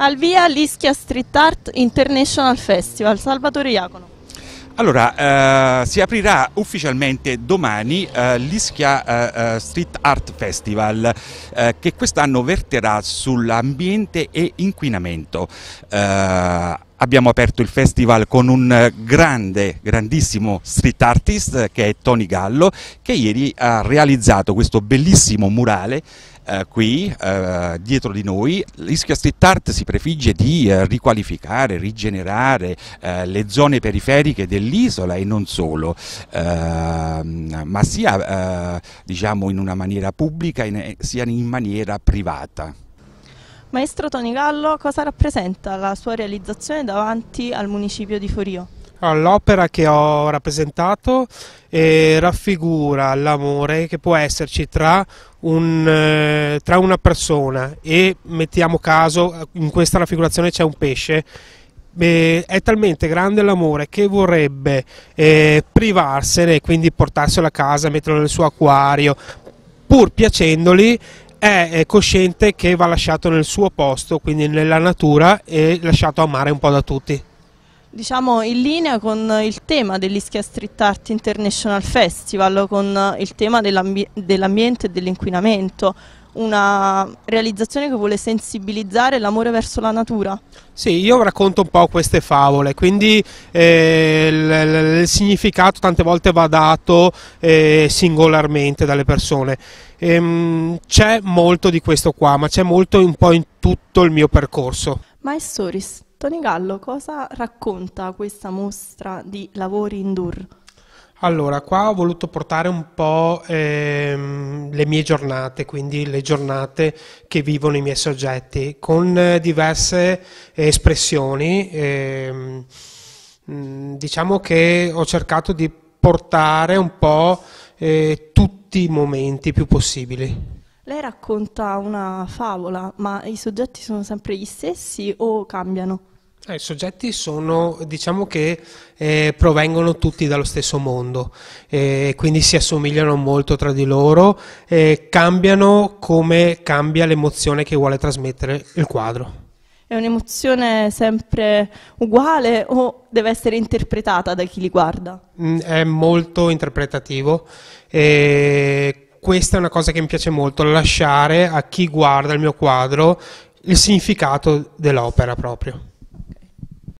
al via l'Ischia Street Art International Festival. Salvatore Iacono. Allora, eh, si aprirà ufficialmente domani eh, l'Ischia eh, eh Street Art Festival eh, che quest'anno verterà sull'ambiente e inquinamento eh, abbiamo aperto il festival con un grande, grandissimo street artist che è Tony Gallo che ieri ha realizzato questo bellissimo murale eh, qui eh, dietro di noi. L'Ischia Street Art si prefigge di eh, riqualificare, rigenerare le zone periferiche dell'isola e non solo, ehm, ma sia diciamo in una maniera pubblica sia in maniera privata. Maestro Tony Gallo, cosa rappresenta la sua realizzazione davanti al municipio di Forio? Ah, l'opera che ho rappresentato eh, raffigura l'amore che può esserci tra, un, eh, tra una persona e, mettiamo caso, in questa raffigurazione c'è un pesce eh, è talmente grande l'amore che vorrebbe eh, privarsene e quindi portarselo a casa, metterlo nel suo acquario, pur piacendoli è cosciente che va lasciato nel suo posto, quindi nella natura e lasciato amare un po' da tutti. Diciamo in linea con il tema dell'Ischia Street Art International Festival, con il tema dell'ambiente dell e dell'inquinamento una realizzazione che vuole sensibilizzare l'amore verso la natura. Sì, io racconto un po' queste favole, quindi eh, il, il, significato tante volte va dato eh, singolarmente dalle persone. Ehm, c'è molto di questo qua, ma c'è molto un po' in tutto il mio percorso. Maessoris, Tony Gallo, cosa racconta questa mostra di lavori indoor? Allora, qua ho voluto portare un po' ehm, le mie giornate, quindi le giornate che vivono i miei soggetti, con diverse espressioni. Ehm, mm, diciamo che ho cercato di portare un po' eh, tutti i momenti più possibili. Lei racconta una favola, ma i soggetti sono sempre gli stessi o cambiano? Eh, I soggetti sono, diciamo che eh, provengono tutti dallo stesso mondo, eh, quindi si assomigliano molto tra di loro, eh, cambiano come cambia l'emozione che vuole trasmettere il quadro. È un'emozione sempre uguale o deve essere interpretata da chi li guarda? Mm, è molto interpretativo eh, questa è una cosa che mi piace molto, lasciare a chi guarda il mio quadro il significato dell'opera proprio.